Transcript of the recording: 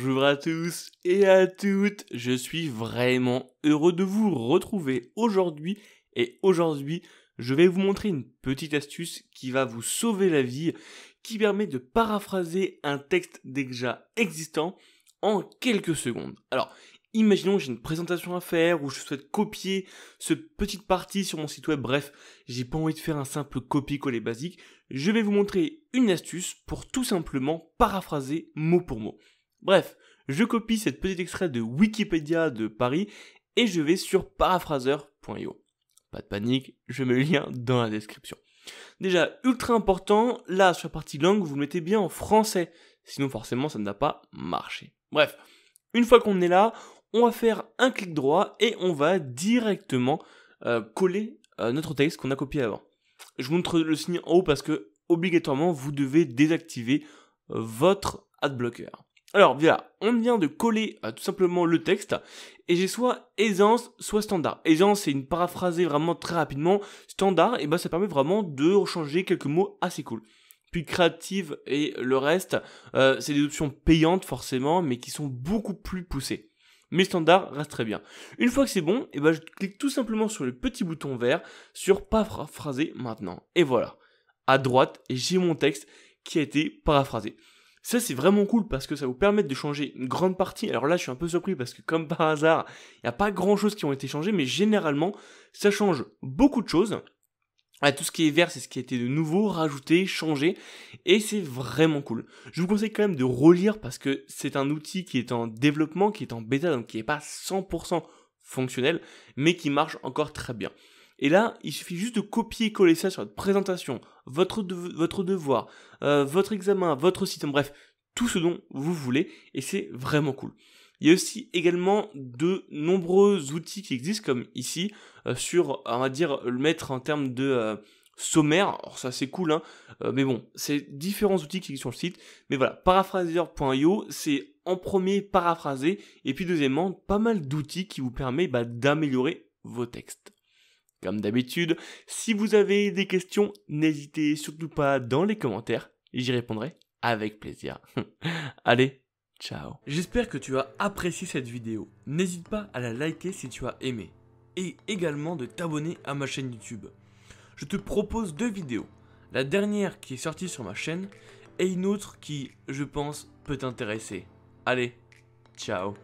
Bonjour à tous et à toutes, je suis vraiment heureux de vous retrouver aujourd'hui et aujourd'hui je vais vous montrer une petite astuce qui va vous sauver la vie, qui permet de paraphraser un texte déjà existant en quelques secondes. Alors imaginons que j'ai une présentation à faire ou je souhaite copier ce petite partie sur mon site web, bref j'ai pas envie de faire un simple copier-coller basique, je vais vous montrer une astuce pour tout simplement paraphraser mot pour mot. Bref, je copie cette petite extrait de Wikipédia de Paris et je vais sur paraphraser.io. Pas de panique, je mets le lien dans la description. Déjà, ultra important, là sur la partie langue, vous le mettez bien en français, sinon forcément ça n'a pas marché. Bref, une fois qu'on est là, on va faire un clic droit et on va directement euh, coller euh, notre texte qu'on a copié avant. Je vous montre le signe en haut parce que obligatoirement vous devez désactiver euh, votre adblocker. Alors voilà, on vient de coller euh, tout simplement le texte et j'ai soit aisance, soit standard. Aisance, c'est une paraphrasée vraiment très rapidement. Standard, et eh ben, ça permet vraiment de changer quelques mots assez cool. Puis créative et le reste, euh, c'est des options payantes forcément, mais qui sont beaucoup plus poussées. Mais standard reste très bien. Une fois que c'est bon, et eh ben, je clique tout simplement sur le petit bouton vert sur paraphraser maintenant. Et voilà, à droite, j'ai mon texte qui a été paraphrasé. Ça, c'est vraiment cool parce que ça vous permet de changer une grande partie. Alors là, je suis un peu surpris parce que, comme par hasard, il n'y a pas grand chose qui ont été changés, mais généralement, ça change beaucoup de choses. À tout ce qui est vert, c'est ce qui a été de nouveau rajouté, changé, et c'est vraiment cool. Je vous conseille quand même de relire parce que c'est un outil qui est en développement, qui est en bêta, donc qui n'est pas 100% fonctionnel, mais qui marche encore très bien. Et là, il suffit juste de copier-coller ça sur votre présentation, votre, votre devoir, euh, votre examen, votre site, bref, tout ce dont vous voulez, et c'est vraiment cool. Il y a aussi également de nombreux outils qui existent, comme ici, euh, sur, on va dire, le mettre en termes de... Euh, sommaire, alors ça c'est cool, hein, mais bon, c'est différents outils qui existent sur le site, mais voilà, paraphraser.io, c'est en premier paraphraser, et puis deuxièmement, pas mal d'outils qui vous permettent bah, d'améliorer vos textes. Comme d'habitude, si vous avez des questions, n'hésitez surtout pas dans les commentaires, j'y répondrai avec plaisir. Allez, ciao J'espère que tu as apprécié cette vidéo. N'hésite pas à la liker si tu as aimé. Et également de t'abonner à ma chaîne YouTube. Je te propose deux vidéos. La dernière qui est sortie sur ma chaîne et une autre qui, je pense, peut t'intéresser. Allez, ciao